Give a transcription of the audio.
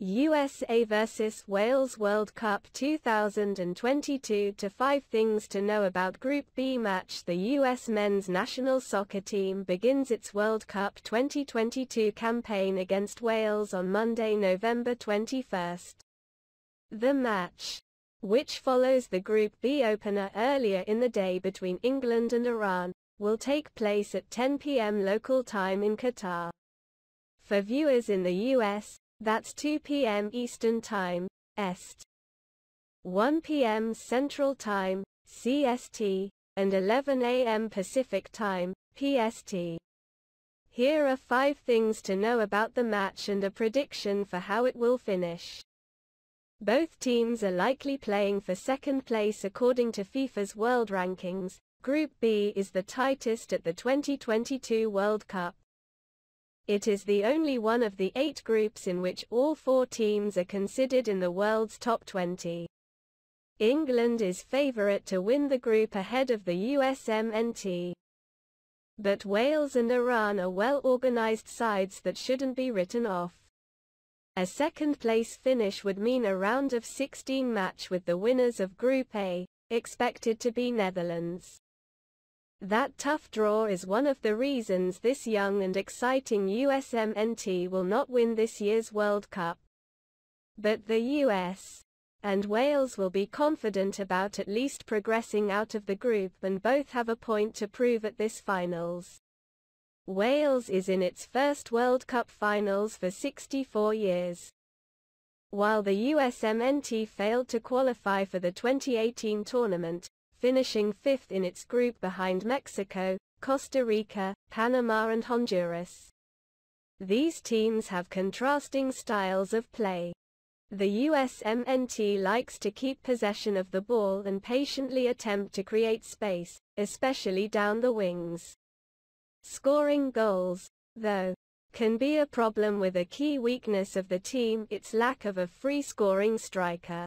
USA vs Wales World Cup 2022 to 5 things to know about Group B match The US men's national soccer team begins its World Cup 2022 campaign against Wales on Monday, November 21st. The match, which follows the Group B opener earlier in the day between England and Iran, will take place at 10 p.m. local time in Qatar. For viewers in the US, that's 2 p.m. Eastern Time, EST, 1 p.m. Central Time, CST, and 11 a.m. Pacific Time, PST. Here are five things to know about the match and a prediction for how it will finish. Both teams are likely playing for second place according to FIFA's world rankings. Group B is the tightest at the 2022 World Cup. It is the only one of the eight groups in which all four teams are considered in the world's top 20. England is favourite to win the group ahead of the USMNT. But Wales and Iran are well-organised sides that shouldn't be written off. A second-place finish would mean a round of 16 match with the winners of Group A, expected to be Netherlands. That tough draw is one of the reasons this young and exciting USMNT will not win this year's World Cup. But the US and Wales will be confident about at least progressing out of the group and both have a point to prove at this finals. Wales is in its first World Cup finals for 64 years. While the USMNT failed to qualify for the 2018 tournament, finishing fifth in its group behind Mexico, Costa Rica, Panama and Honduras. These teams have contrasting styles of play. The USMNT likes to keep possession of the ball and patiently attempt to create space, especially down the wings. Scoring goals, though, can be a problem with a key weakness of the team its lack of a free scoring striker.